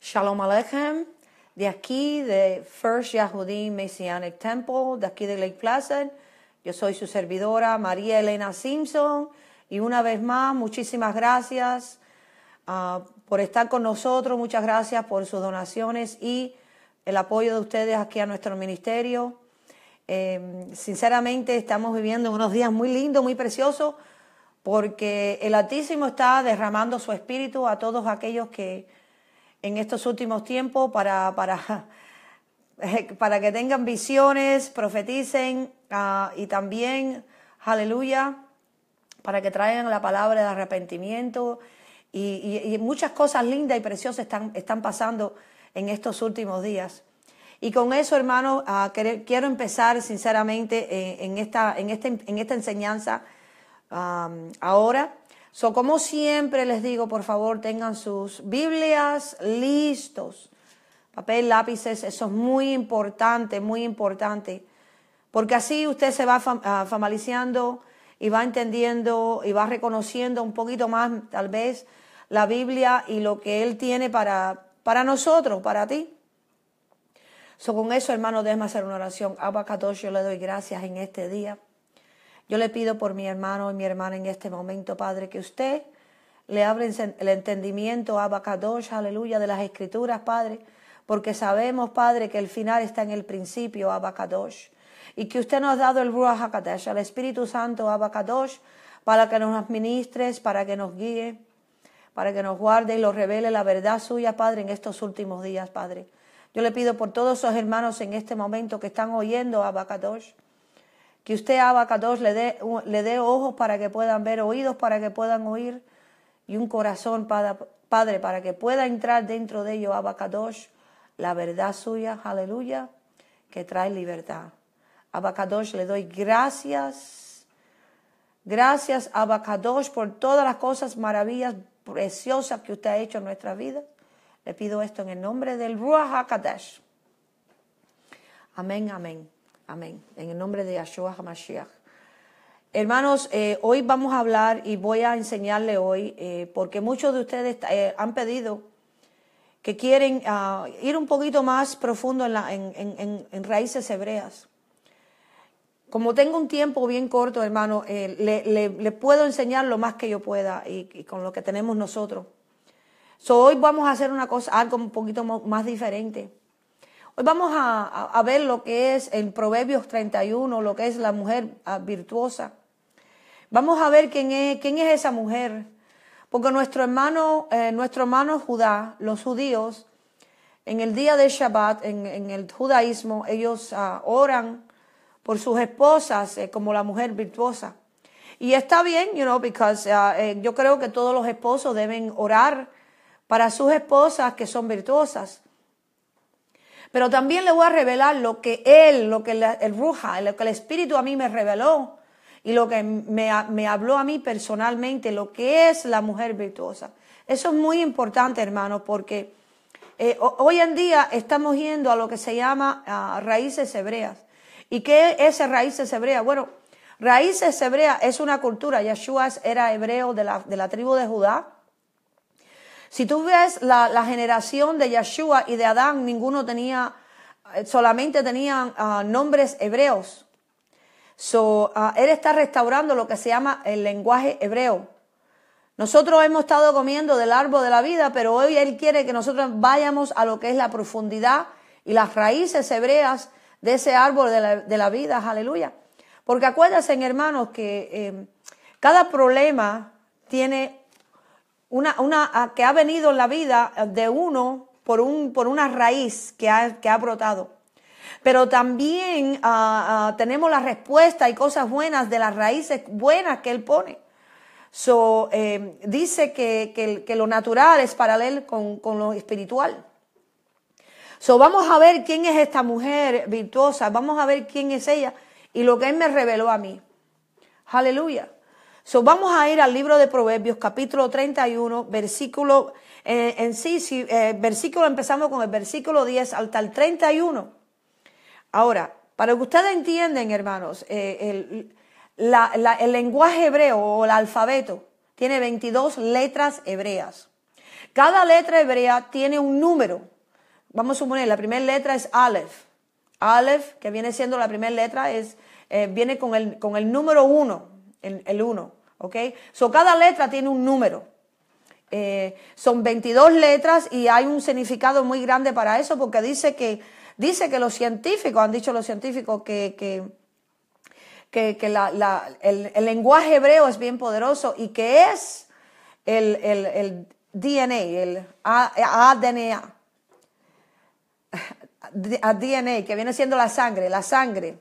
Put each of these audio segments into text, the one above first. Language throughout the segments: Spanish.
Shalom Aleichem, de aquí, de First Yahudim Messianic Temple, de aquí de Lake Placid. Yo soy su servidora, María Elena Simpson. Y una vez más, muchísimas gracias ah, por estar con nosotros, muchas gracias por sus donaciones y el apoyo de ustedes aquí a nuestro ministerio. Em, sinceramente, estamos viviendo unos días muy lindos, muy preciosos, porque el Altísimo está derramando su espíritu a todos aquellos que en estos últimos tiempos para, para, que tengan visiones, profeticen ah, y también, aleluya, para que traigan la palabra de arrepentimiento y, muchas cosas lindas y preciosas están, están, pasando en estos últimos días. Y con eso, hermano, ah, quiero empezar sinceramente eh, en, esta, en, este, esta enseñanza ah, ahora. So, como siempre les digo, por favor, tengan sus Biblias listos. Papel, lápices, eso es muy importante, muy importante. Porque así usted se va ah, familiarizando y va entendiendo y va reconociendo un poquito más, tal vez, la Biblia y lo que Él tiene para, para nosotros, para ti. So, con eso, hermano, déjame hacer una oración. Abba yo le doy gracias en este día. Yo le pido por mi hermano y mi hermana en este momento, Padre, que usted le abra el entendimiento, abacadosh, aleluya, de las escrituras, Padre, porque sabemos, Padre, que el final está en el principio, abacadosh, y que usted nos ha dado el Ruach HaKadosh, el Espíritu Santo, abacadosh, para que nos administres, para que nos guíe, para que nos guarde y nos revele la verdad suya, Padre, en estos últimos días, Padre. Yo le pido por todos esos hermanos en este momento que están oyendo, abacadosh, que usted, Abacados, le dé, le dé ojos para que puedan ver, oídos para que puedan oír y un corazón, Padre, para que pueda entrar dentro de ellos, Abacados, la verdad suya, aleluya, que trae libertad. Abacados, le doy gracias. Gracias, Abacados, por todas las cosas maravillas, preciosas que usted ha hecho en nuestra vida. Le pido esto en el nombre del Ruach HaKadosh. Amén, amén. Amén. En el nombre de Yahshua HaMashiach. Hermanos, eh, hoy vamos a hablar y voy a enseñarle hoy, eh, porque muchos de ustedes eh, han pedido que quieren ah, ir un poquito más profundo en, raíces hebreas. Como tengo un tiempo bien corto, hermano, le, puedo enseñar lo más que yo pueda y, con lo que tenemos nosotros. hoy vamos a hacer una cosa, algo un poquito más diferente. Hoy vamos a, ver lo que es en Proverbios 31, lo que es la mujer ah, virtuosa. Vamos a ver quién es, quién es esa mujer. Porque nuestro hermano, eh, nuestro hermano Judá, los judíos, en el día de Shabbat, en, el judaísmo, ellos ah, oran por sus esposas eh, como la mujer virtuosa. Y está bien, you know, because ah, eh, yo creo que todos los esposos deben orar para sus esposas que son virtuosas. Pero también le voy a revelar lo que él, lo que el, el Ruja, lo que el Espíritu a mí me reveló y lo que me, habló a mí personalmente, lo que es la mujer virtuosa. Eso es muy importante, hermano, porque eh, hoy en día estamos yendo a lo que se llama raíces hebreas. ¿Y qué es raíces hebreas? Bueno, raíces hebreas es una cultura. Yeshua era hebreo de la, de la tribu de Judá. Si tú ves la, generación de Yeshua y de Adán, ninguno tenía, eh, solamente tenían ah, nombres hebreos. So, ah, él está restaurando lo que se llama el lenguaje hebreo. Nosotros hemos estado comiendo del árbol de la vida, pero hoy Él quiere que nosotros vayamos a lo que es la profundidad y las raíces hebreas de ese árbol de la, vida, aleluya. Porque acuérdense, hermanos, que eh, cada problema tiene una, ah, que ha venido en la vida de uno por, un, por una raíz que ha, que ha brotado. Pero también ah, ah, tenemos la respuesta y cosas buenas de las raíces buenas que él pone. So, eh, dice que, lo natural es paralelo con, con lo espiritual. So, vamos a ver quién es esta mujer virtuosa, vamos a ver quién es ella y lo que él me reveló a mí. Aleluya vamos a ir al libro de Proverbios, capítulo 31, versículo, eh, en sí, eh, versículo, empezamos con el versículo 10 hasta el 31. Ahora, para que ustedes entiendan, hermanos, eh, el, lenguaje hebreo o el alfabeto tiene 22 letras hebreas. Cada letra hebrea tiene un número. Vamos a suponer, la primera letra es Aleph. Aleph, que viene siendo la primera letra, es, viene con el, con el número 1, el 1. ¿ok? So, cada letra tiene un número. Eh, son 22 letras y hay un significado muy grande para eso porque dice que, dice que los científicos, han dicho los científicos que, el, lenguaje hebreo es bien poderoso y que es el, el, DNA, el ADNA. DNA, que viene siendo la sangre, la sangre.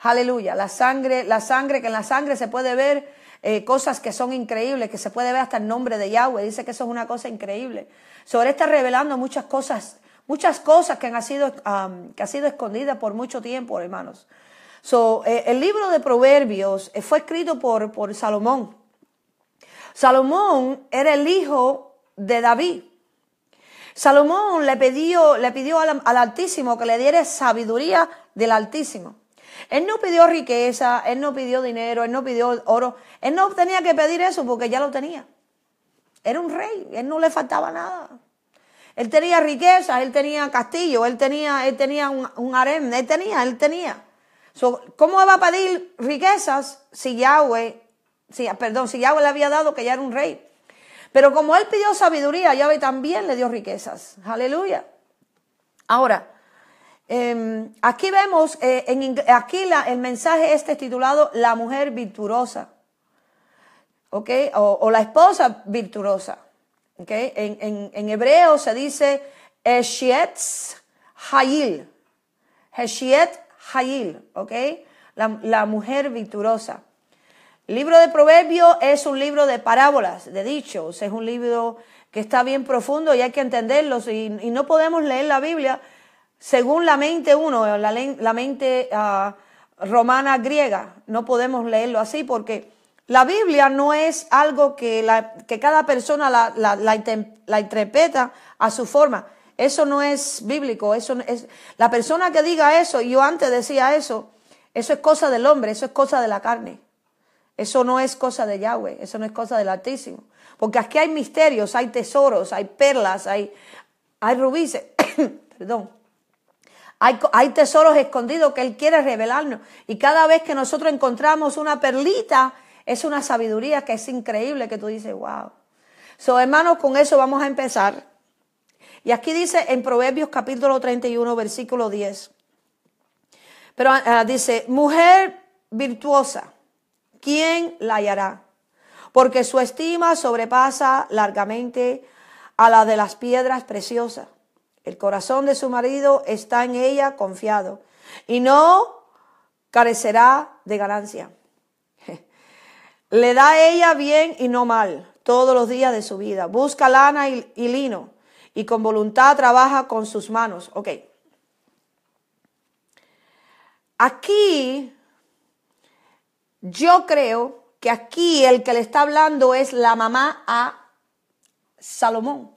Aleluya, la sangre, la sangre, que en la sangre se puede ver eh, cosas que son increíbles, que se puede ver hasta el nombre de Yahweh, dice que eso es una cosa increíble. Sobre está revelando muchas cosas, muchas cosas que han sido, um, que sido escondidas por mucho tiempo, hermanos. Eh, el libro de Proverbios eh, fue escrito por, por Salomón. Salomón era el hijo de David. Salomón le pidió, le pidió al Altísimo que le diera sabiduría del Altísimo. Él no pidió riqueza, él no pidió dinero, él no pidió oro. Él no tenía que pedir eso porque ya lo tenía. Era un rey, él no le faltaba nada. Él tenía riqueza, él tenía castillo, él tenía, él tenía un, un harem, él tenía, él tenía. ¿Cómo va a pedir riquezas si Yahweh, perdón, si Yahweh le había dado que ya era un rey? Pero como él pidió sabiduría, Yahweh también le dio riquezas. Aleluya. Ahora, Em, aquí vemos, eh, en, aquí el mensaje este es titulado La mujer virtuosa, ¿ok? O, la esposa virtuosa, ¿ok? En, hebreo se dice Eshietz Hayil, Hayil, ¿ok? La, mujer virtuosa. libro de Proverbios es un libro de parábolas, de dichos, es un libro que está bien profundo y hay que entenderlos y no podemos leer la Biblia según la mente uno, la, mente ah, romana griega. No podemos leerlo así porque la Biblia no es algo que, cada persona la, interpreta a su forma. Eso no es bíblico. Eso es, la persona que diga eso, yo antes decía eso, eso es cosa del hombre, eso es cosa de la carne. Eso no es cosa de Yahweh, eso no es cosa del Altísimo. Porque aquí hay misterios, hay tesoros, hay perlas, hay, hay rubíes. Perdón. Hay, tesoros escondidos que Él quiere revelarnos. Y cada vez que nosotros encontramos una perlita, es una sabiduría que es increíble, que tú dices, wow. So, hermanos, con eso vamos a empezar. Y aquí dice en Proverbios capítulo 31, versículo 10. Pero ah, ah, dice, mujer virtuosa, ¿quién la hallará? Porque su estima sobrepasa largamente a la de las piedras preciosas. El corazón de su marido está en ella confiado y no carecerá de ganancia. Le da ella bien y no mal todos los días de su vida. Busca lana y, lino y con voluntad trabaja con sus manos. Ok. Aquí, yo creo que aquí el que le está hablando es la mamá a Salomón.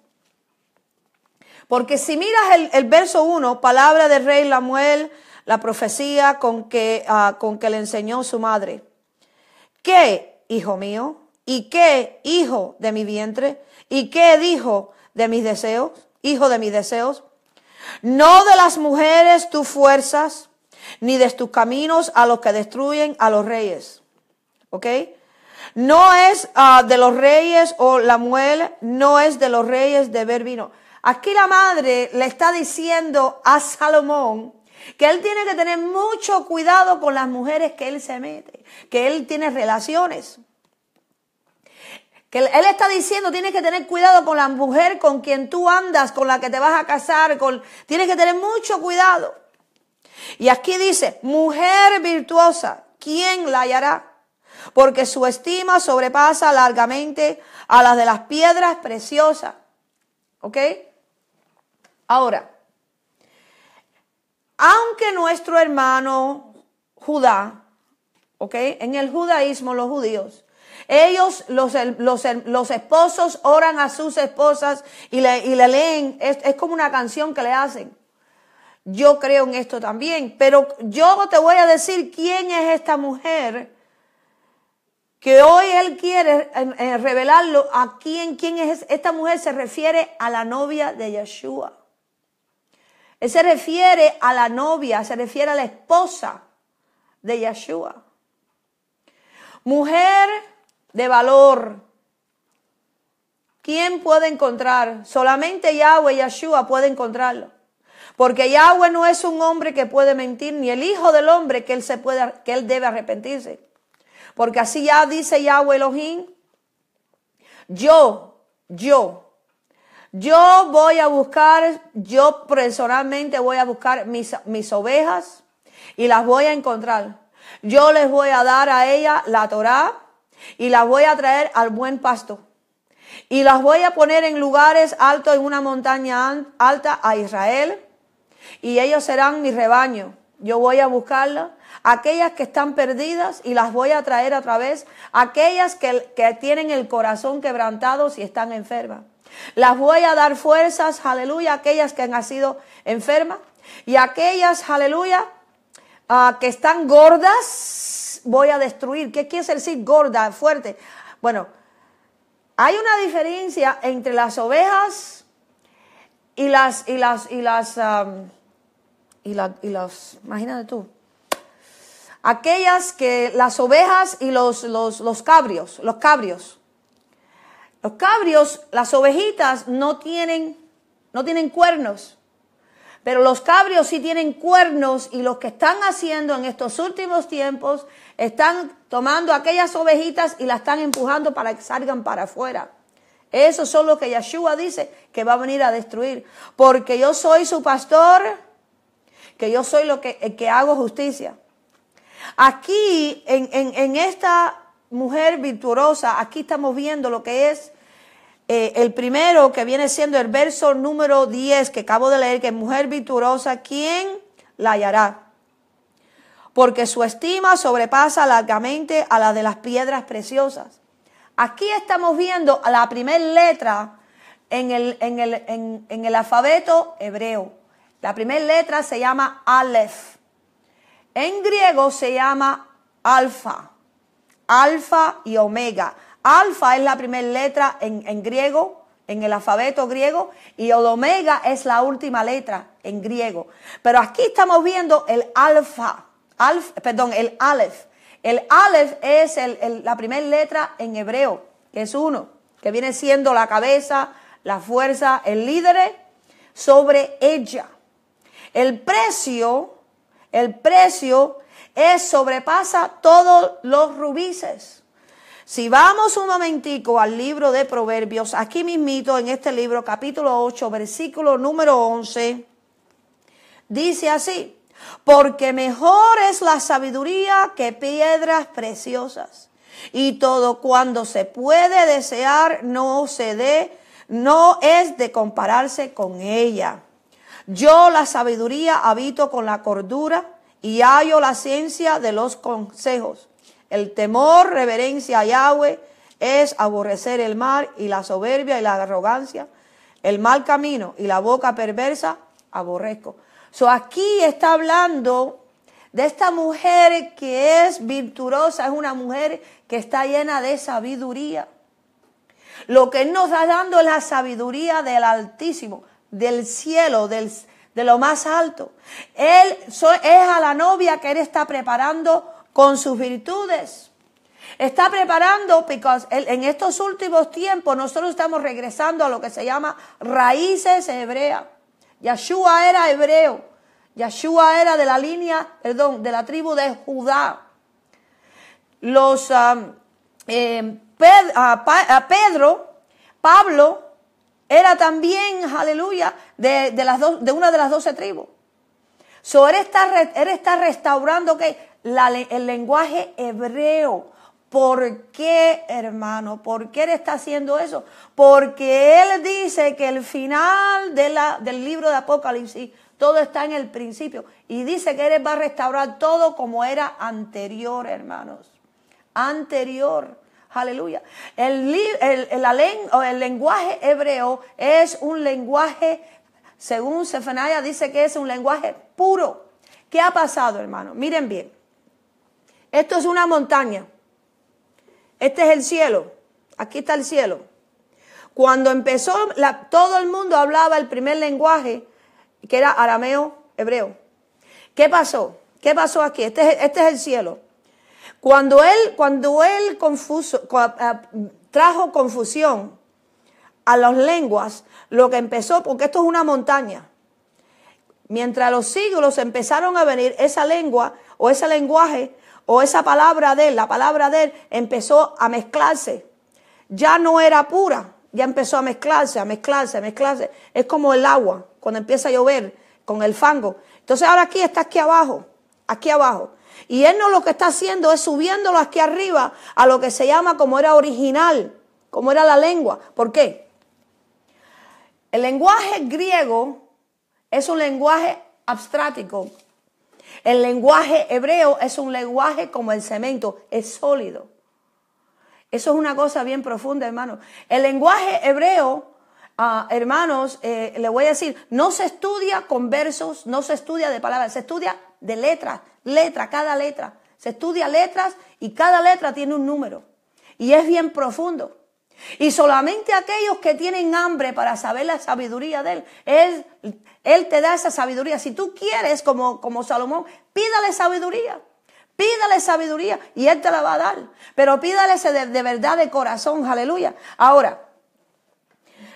Porque si miras el, verso 1, palabra del rey Lamuel, la profecía con que, ah, con que le enseñó su madre. ¿Qué, hijo mío? ¿Y qué, hijo de mi vientre? ¿Y qué dijo de mis deseos? Hijo de mis deseos. No de las mujeres tus fuerzas, ni de tus caminos a los que destruyen a los reyes. ¿Ok? No es ah, de los reyes o Lamuel, no es de los reyes de ver vino. Aquí la madre le está diciendo a Salomón que él tiene que tener mucho cuidado con las mujeres que él se mete, que él tiene relaciones. Que él está diciendo, tienes que tener cuidado con la mujer con quien tú andas, con la que te vas a casar, con, tienes que tener mucho cuidado. Y aquí dice, mujer virtuosa, ¿quién la hallará? Porque su estima sobrepasa largamente a la de las piedras preciosas. ¿Ok? Ahora, aunque nuestro hermano Judá, ¿ok? En el judaísmo, los judíos, ellos, los, los, esposos, oran a sus esposas y le, leen, es, como una canción que le hacen. Yo creo en esto también, pero yo te voy a decir quién es esta mujer que hoy él quiere revelarlo a quién, quién es. Esta mujer se refiere a la novia de Yeshua. Él se refiere a la novia, se refiere a la esposa de Yeshua. Mujer de valor. ¿Quién puede encontrar? Solamente Yahweh, Yeshua puede encontrarlo. Porque Yahweh no es un hombre que puede mentir, ni el hijo del hombre que él, se puede, que él debe arrepentirse. Porque así ya dice Yahweh Elohim, yo, yo, yo voy a buscar, yo personalmente voy a buscar mis, ovejas y las voy a encontrar. Yo les voy a dar a ella la Torá y las voy a traer al buen pasto. Y las voy a poner en lugares altos, en una montaña alta a Israel. Y ellos serán mi rebaño. Yo voy a buscarlas, aquellas que están perdidas y las voy a traer a través, aquellas que, que tienen el corazón quebrantado si están enfermas. Las voy a dar fuerzas, aleluya, aquellas que han sido enfermas y aquellas, aleluya, que están gordas, voy a destruir. ¿Qué quiere decir gorda, fuerte? Bueno, hay una diferencia entre las ovejas y las, y las, y las, y, y las, imagínate tú, aquellas que las ovejas y los cabrios, los cabrios. Los cabrios, las ovejitas no tienen, no tienen cuernos, pero los cabrios sí tienen cuernos y los que están haciendo en estos últimos tiempos están tomando aquellas ovejitas y las están empujando para que salgan para afuera. Eso son lo que Yeshua dice que va a venir a destruir, porque yo soy su pastor, que yo soy lo que, el que hago justicia. Aquí en esta mujer virtuosa, aquí estamos viendo lo que es eh, el primero que viene siendo el verso número 10 que acabo de leer, que es mujer virtuosa, ¿quién la hallará? Porque su estima sobrepasa largamente a la de las piedras preciosas. Aquí estamos viendo la primera letra en el, el, alfabeto hebreo. La primera letra se llama Aleph. En griego se llama Alfa alfa y omega. Alfa es la primera letra en, griego, en el alfabeto griego, y omega es la última letra en griego. Pero aquí estamos viendo el alfa, perdón, el aleph. El aleph es la primera letra en hebreo, que es uno, que viene siendo la cabeza, la fuerza, el líder sobre ella. El precio, el precio es sobrepasa todos los rubices. Si vamos un momentico al libro de Proverbios, aquí mismito en este libro, capítulo 8, versículo número 11, dice así, porque mejor es la sabiduría que piedras preciosas, y todo cuando se puede desear no se dé, no es de compararse con ella. Yo la sabiduría habito con la cordura, y hallo la ciencia de los consejos. El temor, reverencia a Yahweh, es aborrecer el mal y la soberbia y la arrogancia, el mal camino y la boca perversa, aborrezco. So aquí está hablando de esta mujer que es virtuosa, es una mujer que está llena de sabiduría. Lo que nos está dando es la sabiduría del Altísimo, del cielo, del, de lo más alto. Él es a la novia que Él está preparando con sus virtudes. Está preparando, porque en estos últimos tiempos nosotros estamos regresando a lo que se llama raíces hebreas. Yeshua era hebreo. Yeshua era de la línea, perdón, de la tribu de Judá. Los um, eh, ah, ah, Pedro, Pablo, era también, aleluya, de, las de una de las doce tribus. So, él, está, está restaurando el lenguaje hebreo. ¿Por qué, hermano? ¿Por qué él está haciendo eso? Porque él dice que el final de la, del libro de Apocalipsis, todo está en el principio. Y dice que él va a restaurar todo como era anterior, hermanos. Anterior. Aleluya. El, el lenguaje hebreo es un lenguaje según Sefanaya dice que es un lenguaje puro. ¿Qué ha pasado, hermano? Miren bien. Esto es una montaña. Este es el cielo. Aquí está el cielo. Cuando empezó, todo el mundo hablaba el primer lenguaje, que era arameo, hebreo. ¿Qué pasó? ¿Qué pasó aquí? Este es, el este cielo. Cuando él, cuando él eh, trajo confusión a las lenguas, lo que empezó, porque esto es una montaña. Mientras los siglos empezaron a venir, esa lengua o ese lenguaje o esa palabra de él, la palabra de él empezó a mezclarse. Ya no era pura, ya empezó a mezclarse, a mezclarse, a mezclarse. Es como el agua cuando empieza a llover con el fango. Entonces ahora aquí está aquí abajo, aquí abajo. Y él no lo que está haciendo es subiéndolo aquí arriba a lo que se llama como era original, como era la lengua. ¿Por qué? El lenguaje griego es un lenguaje abstrático. El lenguaje hebreo es un lenguaje como el cemento, es sólido. Eso es una cosa bien profunda, hermano. El lenguaje hebreo, ah, hermanos, les eh, le voy a decir, no se estudia con versos, no se estudia de palabras, se estudia de letras, letra, cada letra. Se estudia letras y cada letra tiene un número. Y es bien profundo. Y solamente aquellos que tienen hambre para saber la sabiduría de Él, Él, te da esa sabiduría. Si tú quieres, como, Salomón, pídale sabiduría. Pídale sabiduría y Él te la va a dar. Pero pídale de, verdad, de corazón, aleluya. Ahora,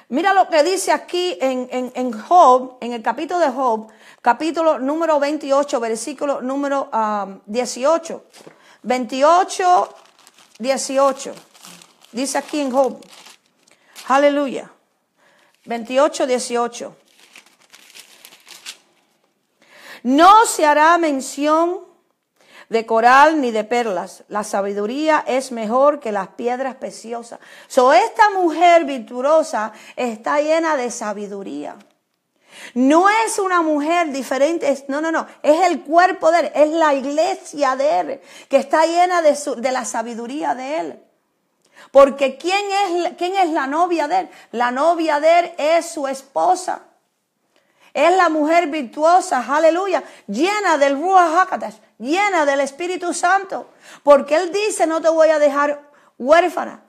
Mira lo que dice aquí en, Job, en el capítulo de Job, capítulo número 28, versículo número 18. 28, 18. Dice aquí en Job. Aleluya. 28, 18. No se hará mención de coral ni de perlas. La sabiduría es mejor que las piedras preciosas. So, esta mujer virtuosa está llena de sabiduría. No es una mujer diferente, no, no, no, es el cuerpo de él, es la iglesia de él, que está llena de, su, de la sabiduría de él. Porque ¿quién es, ¿quién es la novia de él? La novia de él es su esposa. Es la mujer virtuosa, aleluya, llena del Ruach Hakadash, llena del Espíritu Santo. Porque Él dice, no te voy a dejar huérfana.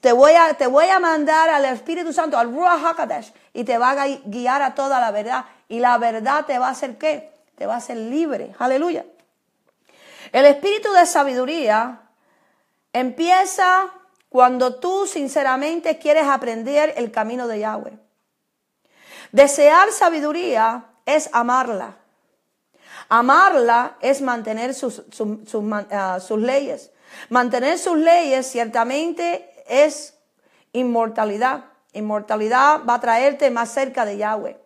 Te voy a, te voy a mandar al Espíritu Santo, al Ruach Hakatash. y te va a guiar a toda la verdad. Y la verdad te va a hacer qué? Te va a hacer libre, aleluya. El espíritu de sabiduría empieza cuando tú sinceramente quieres aprender el camino de Yahweh. Desear sabiduría es amarla. Amarla es mantener ah, sus, leyes. Mantener sus leyes ciertamente es inmortalidad. Inmortalidad va a traerte más cerca de Yahweh.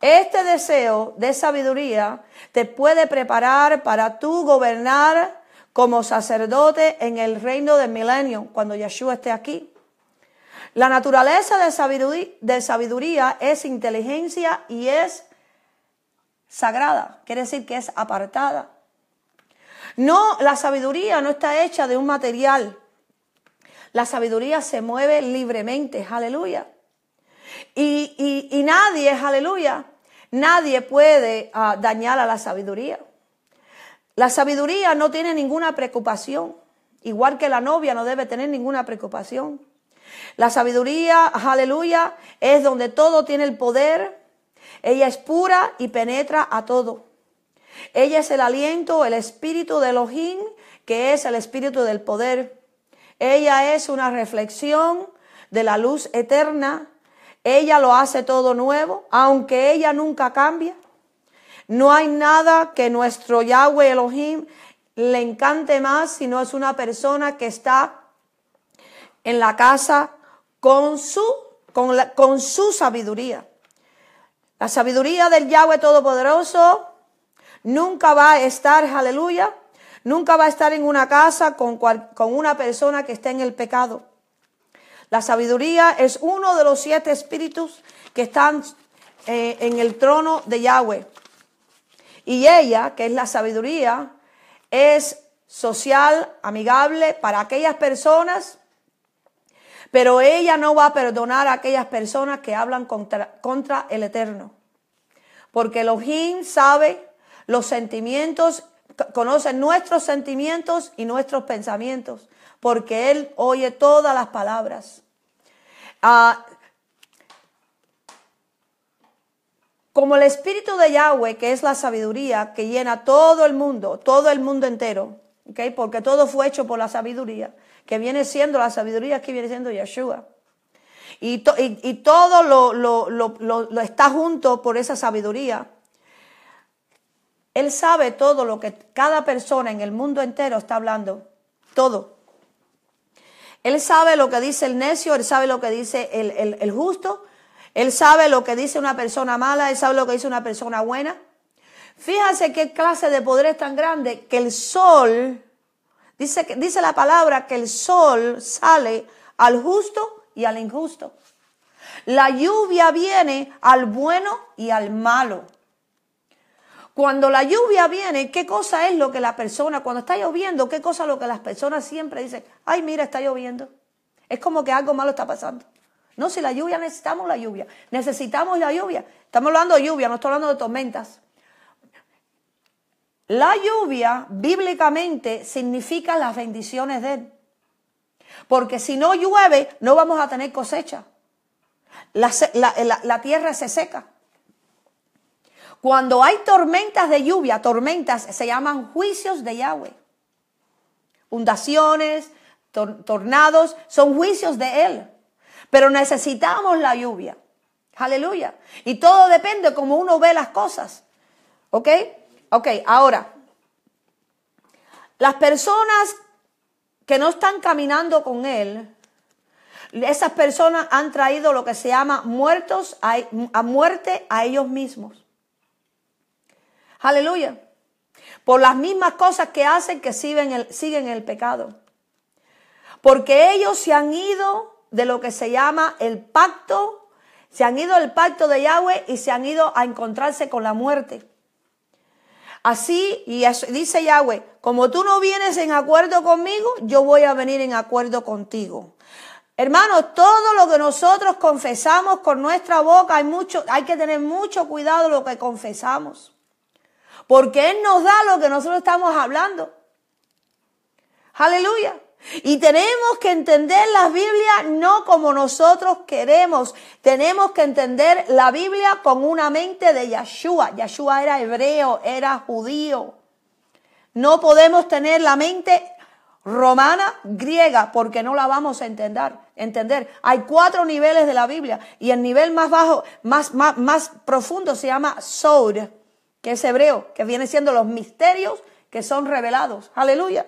Este deseo de sabiduría te puede preparar para tú gobernar como sacerdote en el reino del milenio, cuando Yeshua esté aquí. La naturaleza de sabiduría, es inteligencia y es sagrada, quiere decir que es apartada. No, la sabiduría no está hecha de un material. La sabiduría se mueve libremente, aleluya. Y, y, nadie, aleluya, nadie puede ah, dañar a la sabiduría. La sabiduría no tiene ninguna preocupación, igual que la novia no debe tener ninguna preocupación. La sabiduría, aleluya, es donde todo tiene el poder. Ella es pura y penetra a todo. Ella es el aliento, el espíritu de Elohim, que es el espíritu del poder. Ella es una reflexión de la luz eterna. Ella lo hace todo nuevo, aunque ella nunca cambia. No hay nada que nuestro Yahweh Elohim le encante más si no es una persona que está en la casa con su, con, su sabiduría. La sabiduría del Yahweh Todopoderoso nunca va a estar, aleluya, nunca va a estar en una casa con, una persona que esté en el pecado. La sabiduría es uno de los siete espíritus que están eh, en el trono de Yahweh. Y ella, que es la sabiduría, es social, amigable para aquellas personas, pero ella no va a perdonar a aquellas personas que hablan contra, el Eterno. Porque Elohim sabe los sentimientos, conoce nuestros sentimientos y nuestros pensamientos, porque Él oye todas las palabras. Ah, como el espíritu de Yahweh, que es la sabiduría que llena todo el mundo, todo el mundo entero, porque todo fue hecho por la sabiduría, que viene siendo la sabiduría que viene siendo Yeshua. Y, y, y todo lo, está junto por esa sabiduría. Él sabe todo lo que cada persona en el mundo entero está hablando, todo. Él sabe lo que dice el necio, él sabe lo que dice el, el justo, él sabe lo que dice una persona mala, él sabe lo que dice una persona buena. Fíjense qué clase de poder es tan grande que el sol, dice, dice la palabra que el sol sale al justo y al injusto. La lluvia viene al bueno y al malo. Cuando la lluvia viene, ¿qué cosa es lo que la persona, cuando está lloviendo, qué cosa es lo que las personas siempre dicen? Ay, mira, está lloviendo. Es como que algo malo está pasando. No, si la lluvia necesitamos la lluvia. Necesitamos la lluvia. Estamos hablando de lluvia, no estoy hablando de tormentas. La lluvia bíblicamente significa las bendiciones de Él. Porque si no llueve, no vamos a tener cosecha. La, tierra se seca. Cuando hay tormentas de lluvia, tormentas se llaman juicios de Yahweh. Fundaciones, tornados, son juicios de Él. Pero necesitamos la lluvia. Aleluya. Y todo depende como uno ve las cosas. ¿Ok? Ok, ahora, las personas que no están caminando con Él, esas personas han traído lo que se llama muertos a, muerte a ellos mismos. Aleluya. Por las mismas cosas que hacen que siguen el pecado. Porque ellos se han ido de lo que se llama el pacto, se han ido al pacto de Yahweh y se han ido a encontrarse con la muerte. Así, y dice Yahweh, como tú no vienes en acuerdo conmigo, yo voy a venir en acuerdo contigo. Hermanos, todo lo que nosotros confesamos con nuestra boca, hay, mucho, hay que tener mucho cuidado lo que confesamos. Porque Él nos da lo que nosotros estamos hablando. Aleluya. Y tenemos que entender la Biblia no como nosotros queremos. Tenemos que entender la Biblia con una mente de Yeshua. Yeshua era hebreo, era judío. No podemos tener la mente romana, griega, porque no la vamos a entender. entender. Hay cuatro niveles de la Biblia y el nivel más bajo, más, más, profundo se llama Sour, que es hebreo, que viene siendo los misterios que son revelados. Aleluya.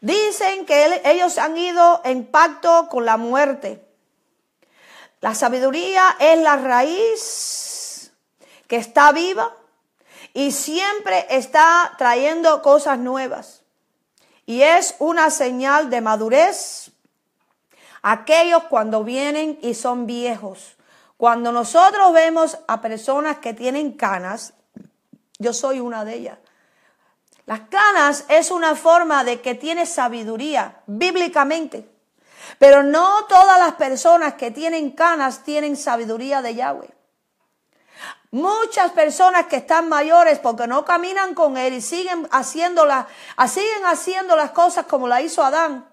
Dicen que ellos han ido en pacto con la muerte. La sabiduría es la raíz que está viva y siempre está trayendo cosas nuevas. Y es una señal de madurez. Aquellos cuando vienen y son viejos. Cuando nosotros vemos a personas que tienen canas, yo soy una de ellas. Las canas es una forma de que tiene sabiduría bíblicamente. Pero no todas las personas que tienen canas tienen sabiduría de Yahweh. Muchas personas que están mayores porque no caminan con él y siguen haciendo ah, siguen haciendo las cosas como la hizo Adán.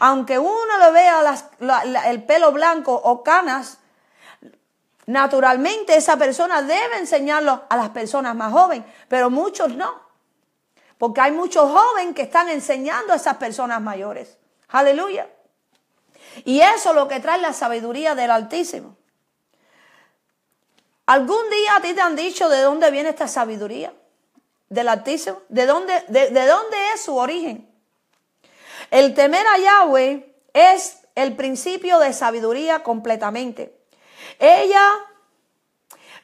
Aunque uno le vea el pelo blanco o canas, naturalmente esa persona debe enseñarlo a las personas más jóvenes, pero muchos no porque hay muchos jóvenes que están enseñando a esas personas mayores. Aleluya. Y eso es lo que trae la sabiduría del Altísimo. ¿Algún día a ti te han dicho de dónde viene esta sabiduría del Altísimo? ¿De dónde, de, dónde es su origen? El temer a Yahweh es el principio de sabiduría completamente. Ella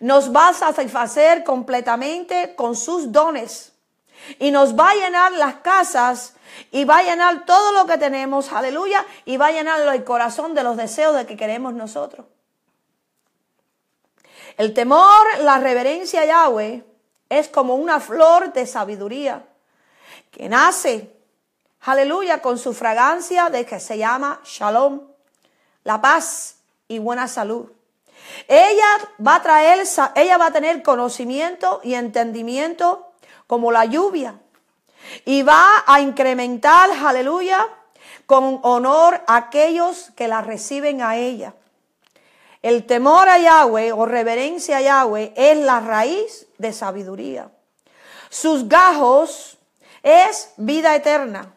nos va a satisfacer completamente con sus dones y nos va a llenar las casas y va a llenar todo lo que tenemos, aleluya, y va a llenar el corazón de los deseos de que queremos nosotros. El temor, la reverencia a Yahweh es como una flor de sabiduría que nace, aleluya, con su fragancia de que se llama shalom, la paz y buena salud. Ella va a traer, ella va a tener conocimiento y entendimiento como la lluvia. Y va a incrementar, aleluya, con honor a aquellos que la reciben a ella. El temor a Yahweh o reverencia a Yahweh es la raíz de sabiduría. Sus gajos es vida eterna.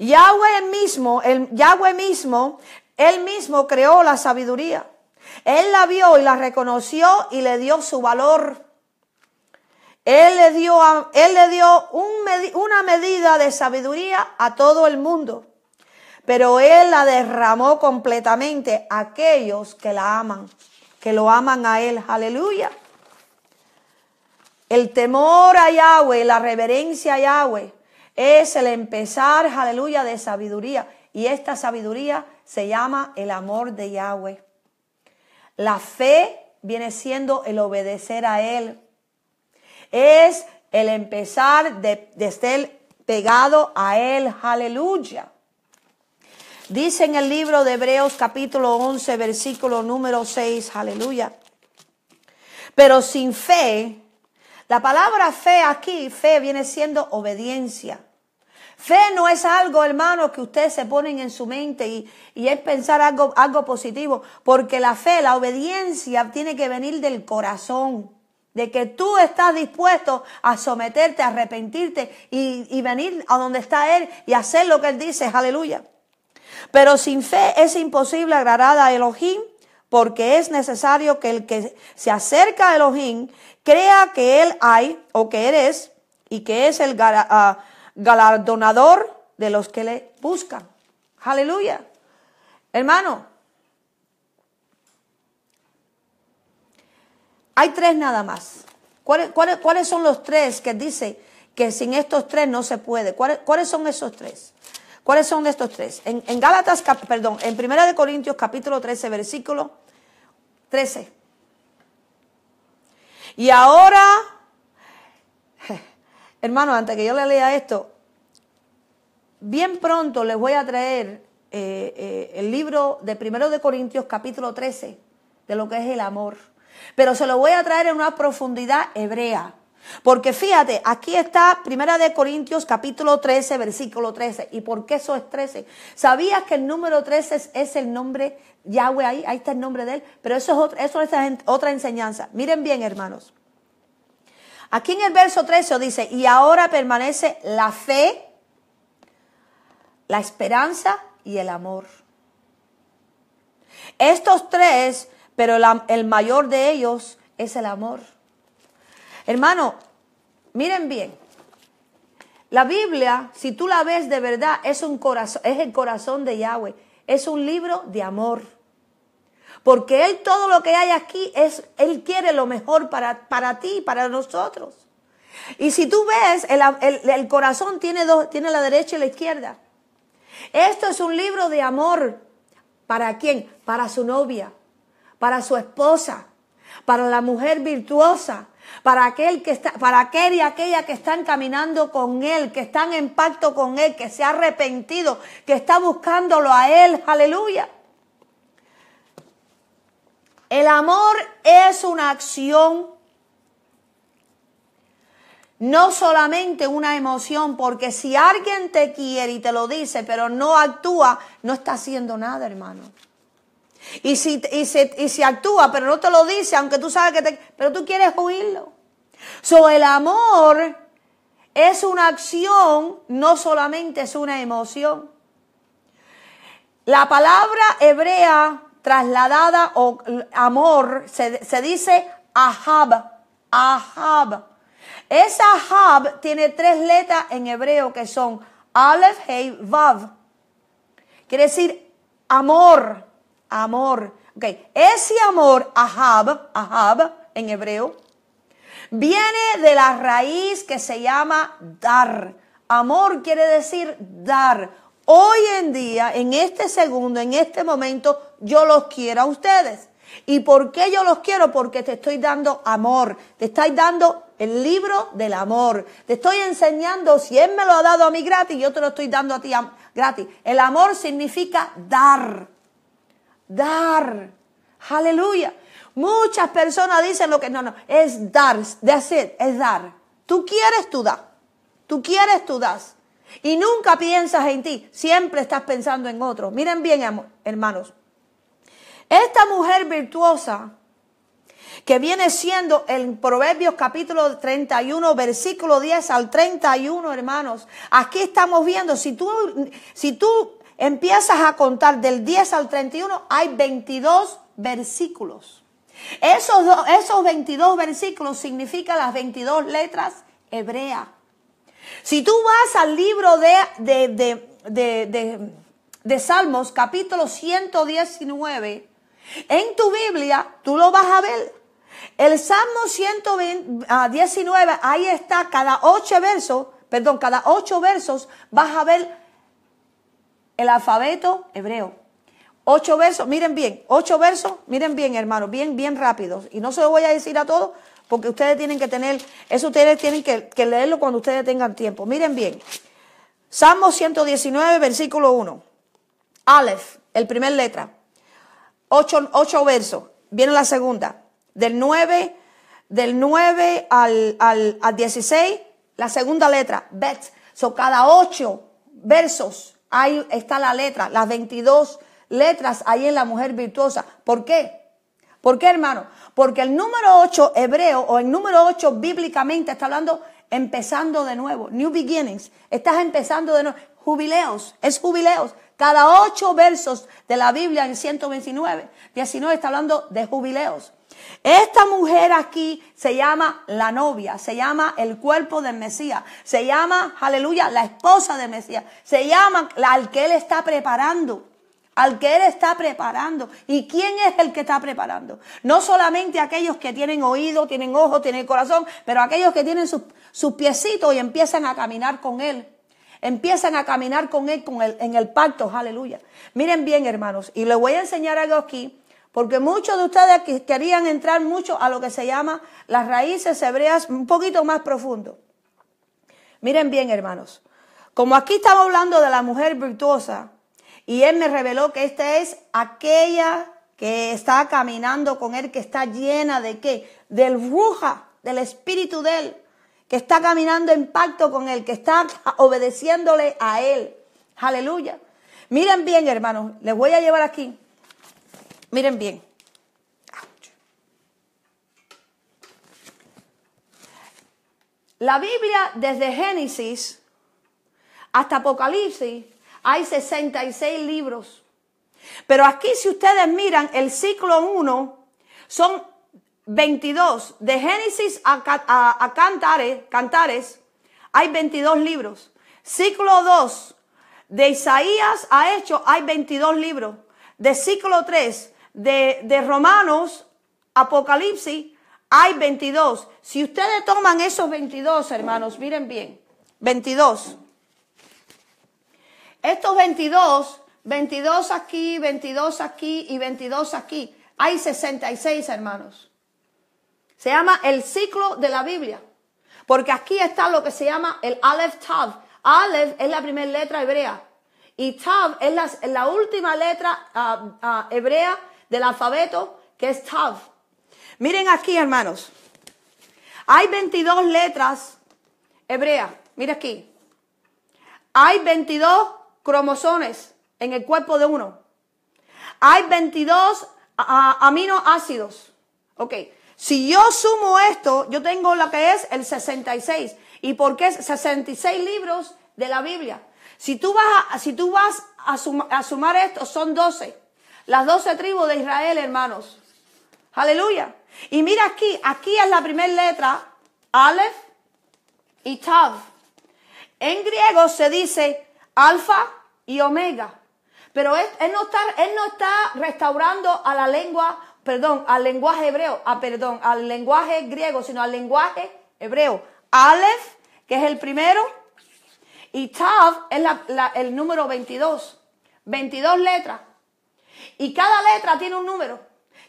Yahweh mismo, el, Yahweh mismo, él mismo creó la sabiduría. Él la vio y la reconoció y le dio su valor. Él le dio, él le dio una medida de sabiduría a todo el mundo, pero Él la derramó completamente a aquellos que la aman, que lo aman a Él. Aleluya. El temor a Yahweh, la reverencia a Yahweh, es el empezar, aleluya, de sabiduría. Y esta sabiduría se llama el amor de Yahweh. La fe viene siendo el obedecer a Él es el empezar de, estar pegado a Él. Aleluya. Dice en el libro de Hebreos capítulo 11, versículo número 6, aleluya. Pero sin fe, la palabra fe aquí, fe viene siendo obediencia. Fe no es algo, hermano, que ustedes se ponen en su mente y, es pensar algo, algo positivo, porque la fe, la obediencia tiene que venir del corazón de que tú estás dispuesto a someterte, a arrepentirte y, venir a donde está Él y hacer lo que Él dice, aleluya. Pero sin fe es imposible agradar a Elohim porque es necesario que el que se acerca a Elohim crea que Él hay o que eres y que es el ah, galardonador de los que le buscan. Aleluya. Hermano, Hay tres nada más. ¿Cuáles, son los tres que dice que sin estos tres no se puede? ¿Cuáles, son esos tres? ¿Cuáles son estos tres? En, Gálatas, perdón, en Primera de Corintios capítulo 13, versículo 13. Y ahora, hermano, antes que yo le lea esto, bien pronto les voy a traer eh, eh, el libro de Primero de Corintios capítulo 13, de lo que es el amor pero se lo voy a traer en una profundidad hebrea. Porque fíjate, aquí está Primera de Corintios capítulo 13, versículo 13. ¿Y por qué eso es 13? ¿Sabías que el número 13 es, el nombre Yahweh ahí? Ahí está el nombre de él. Pero eso es, otra, eso otra enseñanza. Miren bien, hermanos. Aquí en el verso 13 dice, y ahora permanece la fe, la esperanza y el amor. Estos tres pero el mayor de ellos es el amor. Hermano, miren bien. La Biblia, si tú la ves de verdad, es, un corazón, es el corazón de Yahweh. Es un libro de amor. Porque Él todo lo que hay aquí es, Él quiere lo mejor para, para ti, para nosotros. Y si tú ves, el, el corazón tiene, dos, tiene la derecha y la izquierda. Esto es un libro de amor. ¿Para quién? Para su novia para su esposa, para la mujer virtuosa, para aquel que está, para y aquella que están caminando con él, que están en pacto con él, que se ha arrepentido, que está buscándolo a él, aleluya. El amor es una acción, no solamente una emoción, porque si alguien te quiere y te lo dice, pero no actúa, no está haciendo nada, hermano. Y si, y, se, actúa, pero no te lo dice, aunque tú sabes que te... Pero tú quieres oírlo. So, el amor es una acción, no solamente es una emoción. La palabra hebrea trasladada o amor se, se dice ahab, ahab. Esa ahab tiene tres letras en hebreo que son Aleph, Hei, Vav. Quiere decir amor amor. Ok, ese amor, ahab, ahab en hebreo, viene de la raíz que se llama dar. Amor quiere decir dar. Hoy en día, en este segundo, en este momento, yo los quiero a ustedes. ¿Y por qué yo los quiero? Porque te estoy dando amor, te estoy dando el libro del amor. Te estoy enseñando, si Él me lo ha dado a mí gratis, yo te lo estoy dando a ti gratis. El amor significa dar dar. Aleluya. Muchas personas dicen lo que no, no, es dar, de hacer, es dar. Tú quieres, tú das. Tú quieres, tú das. Y nunca piensas en ti, siempre estás pensando en otro. Miren bien, hermanos. Esta mujer virtuosa, que viene siendo en Proverbios capítulo 31, versículo 10 al 31, hermanos. Aquí estamos viendo, si tú, si tú empiezas a contar del 10 al 31, hay 22 versículos. Esos, esos 22 versículos significan las 22 letras hebreas. Si tú vas al libro de, de, Salmos, capítulo 119, en tu Biblia tú lo vas a ver. El Salmo 119, ahí está, cada 8 versos, perdón, cada 8 versos vas a ver el alfabeto hebreo. Ocho versos, miren bien, ocho versos, miren bien, hermanos, bien, bien rápidos. Y no se lo voy a decir a todos, porque ustedes tienen que tener, eso ustedes tienen que, leerlo cuando ustedes tengan tiempo. Miren bien. Salmo 119, versículo 1. Aleph, el primer letra. Ocho, versos. Viene la segunda. Del 9, del 9 al, 16, la segunda letra, bet. Son cada ocho versos Ahí está la letra, las 22 letras ahí en la mujer virtuosa. ¿Por qué? ¿Por qué, hermano? Porque el número 8 hebreo o el número 8 bíblicamente está hablando empezando de nuevo, new beginnings. Estás empezando de nuevo, jubileos, es jubileos. Cada ocho versos de la Biblia en 129, 19 está hablando de jubileos. Esta mujer aquí se llama la novia, se llama el cuerpo del Mesías, se llama, aleluya, la esposa del Mesías, se llama al que Él está preparando. Al que Él está preparando. ¿Y quién es el que está preparando? No solamente aquellos que tienen oído, tienen ojo, tienen corazón, pero aquellos que tienen sus, piecitos y empiezan a caminar con Él empiezan a caminar con Él en el pacto, aleluya. Miren bien, hermanos, y les voy a enseñar algo aquí porque muchos de ustedes querían entrar mucho a lo que se llama las raíces hebreas un poquito más profundo. Miren bien, hermanos. Como aquí estaba hablando de la mujer virtuosa, y él me reveló que esta es aquella que está caminando con él, que está llena de qué? Del ruja, del espíritu de él, que está caminando en pacto con él, que está obedeciéndole a él. Aleluya. Miren bien, hermanos, les voy a llevar aquí Miren bien. La Biblia desde Génesis hasta Apocalipsis hay 66 libros. Pero aquí si ustedes miran el ciclo 1 son 22. De Génesis a, Cantares, Cantares hay 22 libros. Ciclo 2 de Isaías a Hechos hay 22 libros. De ciclo 3 de, Romanos, Apocalipsis, hay 22. Si ustedes toman esos 22, hermanos, miren bien, 22. Estos 22, 22 aquí, 22 aquí y 22 aquí, hay 66, hermanos. Se llama el ciclo de la Biblia. Porque aquí está lo que se llama el Aleph Tav. Aleph es la primera letra hebrea. Y Tav es la, última letra ah, ah, hebrea del alfabeto que es Tav. Miren aquí, hermanos. Hay 22 letras hebreas. Mira aquí. Hay 22 cromosones en el cuerpo de uno. Hay 22 aminoácidos. Ok. Si yo sumo esto, yo tengo lo que es el 66. ¿Y por qué 66 libros de la Biblia? Si tú vas si tú vas a sumar esto, son 12. Las doce tribus de Israel, hermanos. Aleluya. Y mira aquí, aquí es la primera letra, Aleph y Tav. En griego se dice alfa y omega. Pero él, no está, él no está restaurando a la lengua, perdón, al lenguaje hebreo, a, ah, perdón, al lenguaje griego, sino al lenguaje hebreo. Aleph, que es el primero, y Tav es el número 22. 22 letras. Y cada letra tiene un número.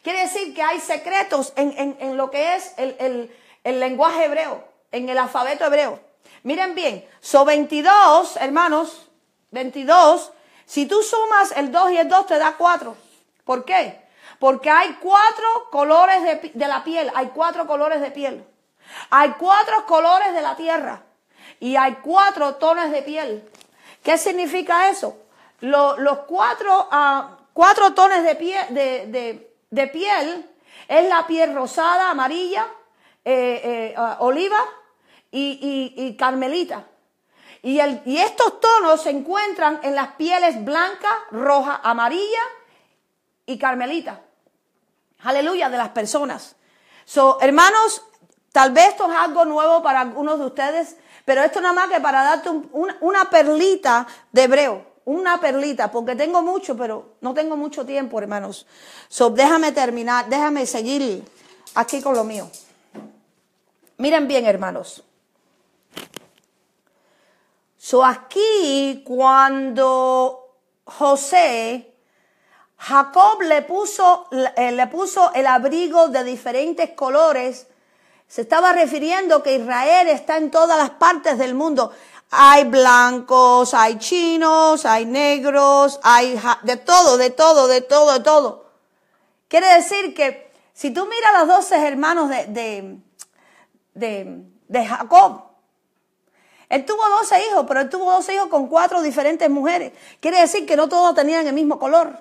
Quiere decir que hay secretos en, lo que es el, lenguaje hebreo, en el alfabeto hebreo. Miren bien, so 22, hermanos, 22, si tú sumas el 2 y el 2 te da 4. ¿Por qué? Porque hay cuatro colores de, la piel, hay cuatro colores de piel, hay cuatro colores de la tierra y hay cuatro tonos de piel. ¿Qué significa eso? los cuatro ah, Cuatro tonos de, de, de, de piel es la piel rosada, amarilla, eh, eh, ah, oliva y, y, y carmelita. Y, el, y, estos tonos se encuentran en las pieles blanca, roja, amarilla y carmelita. Aleluya de las personas. So, hermanos, tal vez esto es algo nuevo para algunos de ustedes, pero esto nada más que para darte una perlita de hebreo una perlita, porque tengo mucho, pero no tengo mucho tiempo, hermanos. So, déjame terminar, déjame seguir aquí con lo mío. Miren bien, hermanos. So, aquí cuando José Jacob le puso, eh, le puso, el abrigo de diferentes colores. Se estaba refiriendo que Israel está en todas las partes del mundo. Hay blancos, hay chinos, hay negros, hay de todo, de todo, de todo, de todo. Quiere decir que si tú miras a los doce hermanos de, de, de, Jacob, él tuvo doce hijos, pero él tuvo doce hijos con cuatro diferentes mujeres. Quiere decir que no todos tenían el mismo color.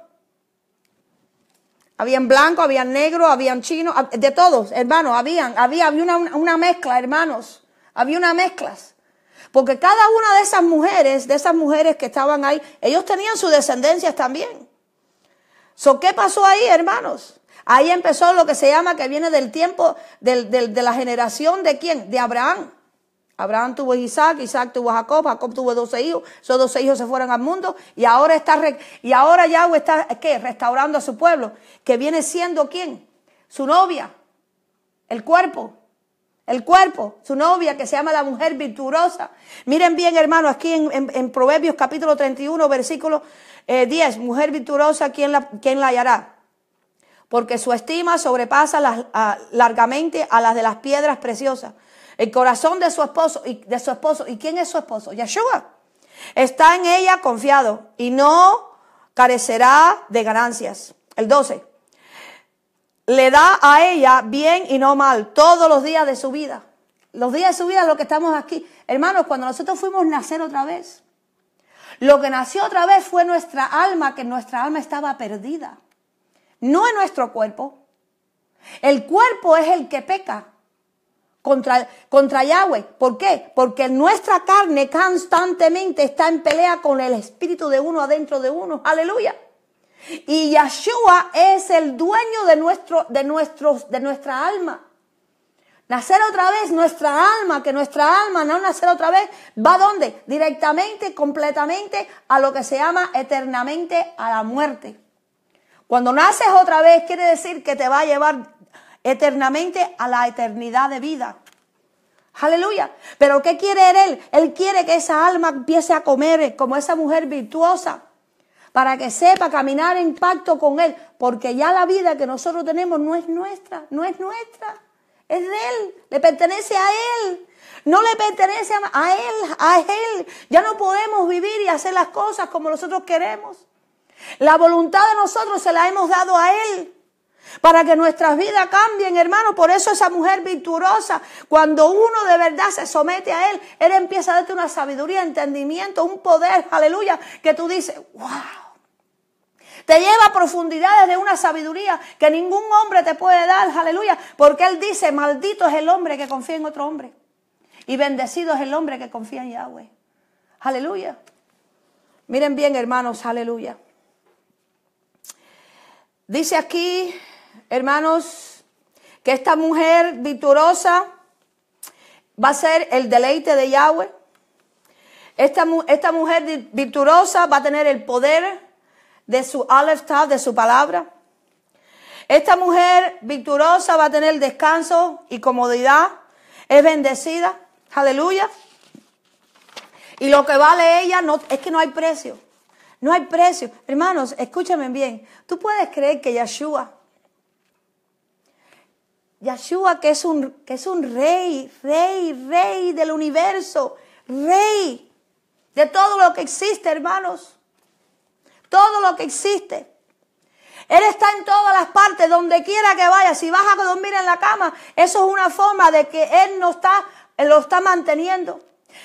Habían blanco, habían negro, habían chino, de todos, hermanos, habían, había, una, una mezcla, hermanos. Había una mezcla. Porque cada una de esas mujeres, de esas mujeres que estaban ahí, ellos tenían sus descendencias también. So, ¿Qué pasó ahí, hermanos? Ahí empezó lo que se llama, que viene del tiempo, de la generación de quién? De Abraham. Abraham tuvo a Isaac, Isaac tuvo a Jacob, Jacob tuvo 12 hijos, esos 12 hijos se fueron al mundo y ahora está y ahora Yahweh está ¿qué? restaurando a su pueblo, que viene siendo quién? Su novia, el cuerpo, el cuerpo, su novia que se llama la mujer virtuosa. Miren bien, hermano, aquí en, Proverbios capítulo 31, versículo 10, eh, mujer virtuosa, ¿quién la, la hallará? Porque su estima sobrepasa largamente a las de las piedras preciosas. El corazón de su esposo y de su esposo, ¿y quién es su esposo? Yeshua. Está en ella confiado y no carecerá de ganancias. El 12 le da a ella bien y no mal todos los días de su vida. Los días de su vida lo que estamos aquí. Hermanos, cuando nosotros fuimos nacer otra vez, lo que nació otra vez fue nuestra alma, que nuestra alma estaba perdida. No en nuestro cuerpo. El cuerpo es el que peca contra, contra Yahweh. ¿Por qué? Porque nuestra carne constantemente está en pelea con el espíritu de uno adentro de uno. Aleluya. Y Yahshua es el dueño de, nuestro, de, de nuestra alma. Nacer otra vez nuestra alma, que nuestra alma no nacer otra vez, va donde? Directamente, completamente a lo que se llama eternamente a la muerte. Cuando naces otra vez quiere decir que te va a llevar eternamente a la eternidad de vida. Aleluya. Pero ¿qué quiere él? Él quiere que esa alma empiece a comer como esa mujer virtuosa para que sepa caminar en pacto con Él, porque ya la vida que nosotros tenemos no es nuestra, no es nuestra, es de Él, le pertenece a Él. No le pertenece a Él, a Él. Ya no podemos vivir y hacer las cosas como nosotros queremos. La voluntad de nosotros se la hemos dado a Él. Para que nuestras vidas cambien, hermano. Por eso esa mujer virtuosa, cuando uno de verdad se somete a Él, Él empieza a darte una sabiduría, entendimiento, un poder, aleluya, que tú dices, wow. Te lleva a profundidades de una sabiduría que ningún hombre te puede dar, aleluya, porque Él dice, maldito es el hombre que confía en otro hombre y bendecido es el hombre que confía en Yahweh. Aleluya. Miren bien, hermanos, aleluya. Dice aquí, hermanos, que esta mujer virtuosa, va a ser el deleite de Yahweh. Esta, esta mujer virtuosa va a tener el poder de su alertad de su palabra. Esta mujer victoriosa va a tener descanso y comodidad, es bendecida, aleluya. Y lo que vale ella no, es que no hay precio, no hay precio. Hermanos, escúchame bien, tú puedes creer que Yeshua, Yeshua que es un, que es un rey, rey, rey del universo, rey de todo lo que existe, hermanos todo lo que existe. Él está en todas las partes, donde quiera que vaya. Si vas a dormir en la cama, eso es una forma de que Él no está, lo está manteniendo.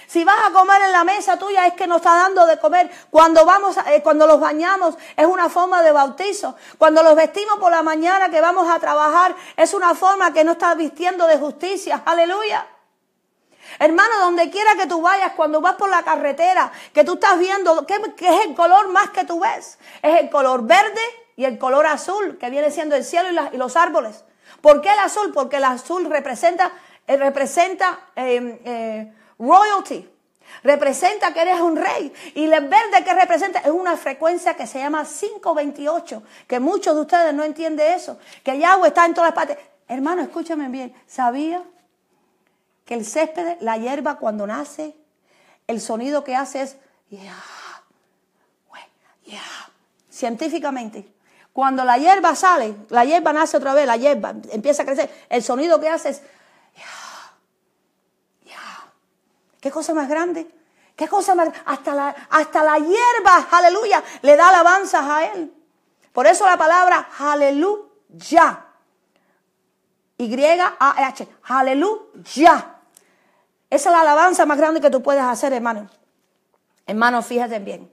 Si vas a comer en la mesa tuya es que nos está dando de comer. Cuando vamos, eh, cuando los bañamos es una forma de bautizo. Cuando los vestimos por la mañana que vamos a trabajar es una forma que nos está vistiendo de justicia. Aleluya. Hermano, donde quiera que tú vayas, cuando vas por la carretera, que tú estás viendo, ¿qué, es el color más que tú ves? Es el color verde y el color azul, que viene siendo el cielo y, los árboles. ¿Por qué el azul? Porque el azul representa, eh, representa em, eh, royalty, Representa que eres un rey. Y el verde que representa es una frecuencia que se llama 528, que muchos de ustedes no entienden eso, que Yahweh está en todas partes. Hermano, escúchame bien, ¿sabía que el césped, la hierba cuando nace, el sonido que hace es científicamente. Cuando la hierba sale, la hierba nace otra vez, la hierba empieza a crecer, el sonido que hace es ¿Qué cosa más grande? ¿Qué cosa más? Hasta hasta la hierba, aleluya, le da alabanzas a él. Por eso la palabra aleluya. Y-A-H, aleluya esa es la alabanza más grande que tú puedes hacer, hermano. Hermanos, fíjate bien.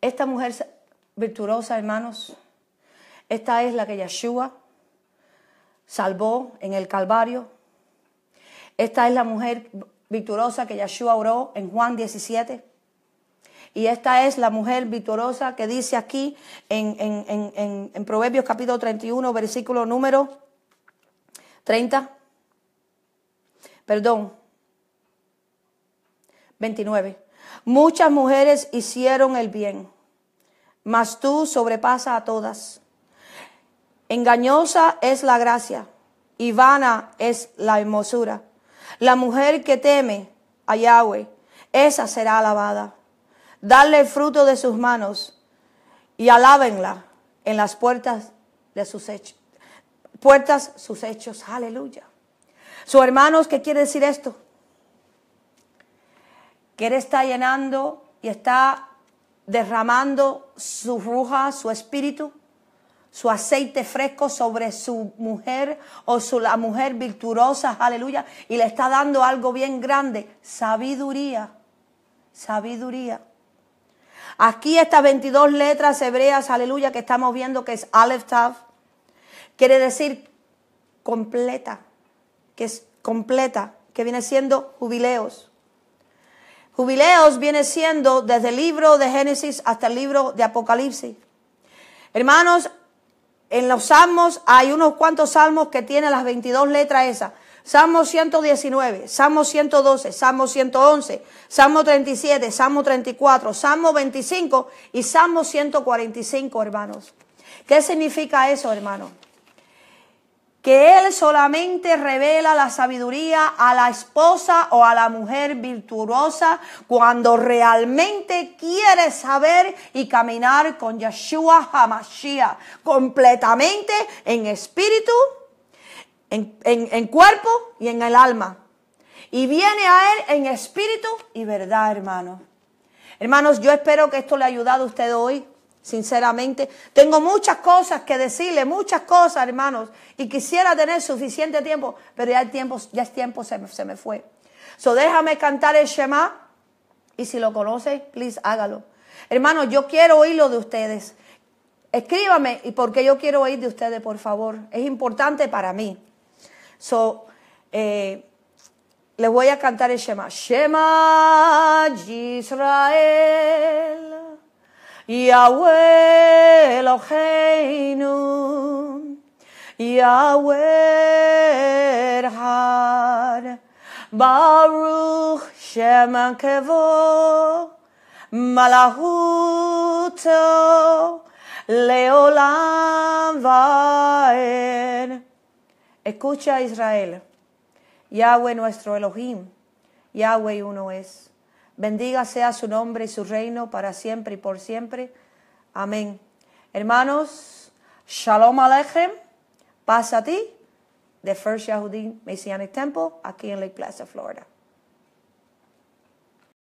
Esta mujer virtuosa, hermanos, esta es la que Yeshua salvó en el Calvario. Esta es la mujer virtuosa que Yeshua oró en Juan 17. Y esta es la mujer virtuosa que dice aquí en, en, en Proverbios capítulo 31, versículo número 30, perdón, 29. Muchas mujeres hicieron el bien, mas tú sobrepasa a todas. Engañosa es la gracia y vana es la hermosura. La mujer que teme a Yahweh, esa será alabada. Dale el fruto de sus manos y alábenla en las puertas de sus hechos puertas sus hechos. Aleluya. Sus hermanos, ¿qué quiere decir esto? Que Él está llenando y está derramando su ruja, su espíritu, su aceite fresco sobre su mujer o su, la mujer virtuosa, aleluya, y le está dando algo bien grande, sabiduría, sabiduría. Aquí estas 22 letras hebreas, aleluya, que estamos viendo que es Aleph Tav, Quiere decir completa, que es completa, que viene siendo jubileos. Jubileos viene siendo desde el libro de Génesis hasta el libro de Apocalipsis. Hermanos, en los salmos hay unos cuantos salmos que tienen las 22 letras esas. Salmo 119, Salmo 112, Salmo 111, Salmo 37, Salmo 34, Salmo 25 y Salmo 145, hermanos. ¿Qué significa eso, hermanos? que Él solamente revela la sabiduría a la esposa o a la mujer virtuosa cuando realmente quiere saber y caminar con Yeshua Hamashiach completamente en espíritu, en, cuerpo y en el alma. Y viene a Él en espíritu y verdad, hermano. Hermanos, yo espero que esto le haya ayudado a usted hoy sinceramente. Tengo muchas cosas que decirle, muchas cosas, hermanos, y quisiera tener suficiente tiempo, pero ya el tiempo, ya es tiempo se me, fue. So déjame cantar el Shema y si lo conoces, please hágalo. Hermanos, yo quiero oírlo de ustedes. Escríbame y porque yo quiero oír de ustedes, por favor. Es importante para mí. So, eh, les voy a cantar el Shema. Shema Israel. Yahweh Eloheinu, Yahweh har, Baruch Sheman Kevo, Malahuto, Leolam Vaed. Escucha Israel, Yahweh nuestro Elohim, Yahweh uno es. Bendiga sea su nombre y su reino para siempre y por siempre. Amén. Hermanos, Shalom Alejem, paz a ti, de First Yahudin Messianic Temple, aquí en Lake Plaza, Florida.